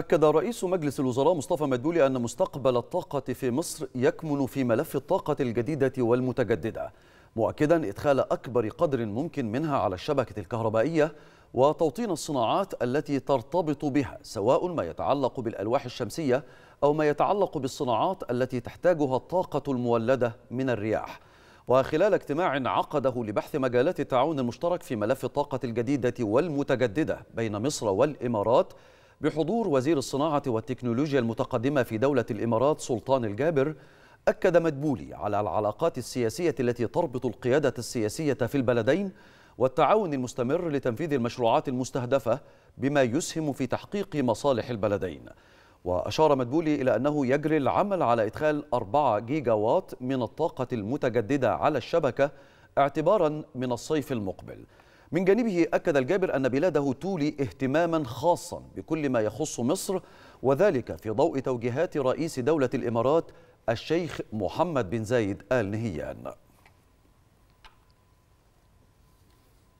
أكد رئيس مجلس الوزراء مصطفى مدبولي أن مستقبل الطاقة في مصر يكمن في ملف الطاقة الجديدة والمتجددة مؤكدا إدخال أكبر قدر ممكن منها على الشبكة الكهربائية وتوطين الصناعات التي ترتبط بها سواء ما يتعلق بالألواح الشمسية أو ما يتعلق بالصناعات التي تحتاجها الطاقة المولدة من الرياح وخلال اجتماع عقده لبحث مجالات التعاون المشترك في ملف الطاقة الجديدة والمتجددة بين مصر والإمارات بحضور وزير الصناعة والتكنولوجيا المتقدمة في دولة الإمارات سلطان الجابر أكد مدبولي على العلاقات السياسية التي تربط القيادة السياسية في البلدين والتعاون المستمر لتنفيذ المشروعات المستهدفة بما يسهم في تحقيق مصالح البلدين وأشار مدبولي إلى أنه يجري العمل على إدخال 4 جيجاوات من الطاقة المتجددة على الشبكة اعتبارا من الصيف المقبل من جانبه أكد الجابر أن بلاده تولي اهتماما خاصا بكل ما يخص مصر وذلك في ضوء توجيهات رئيس دولة الإمارات الشيخ محمد بن زايد آل نهيان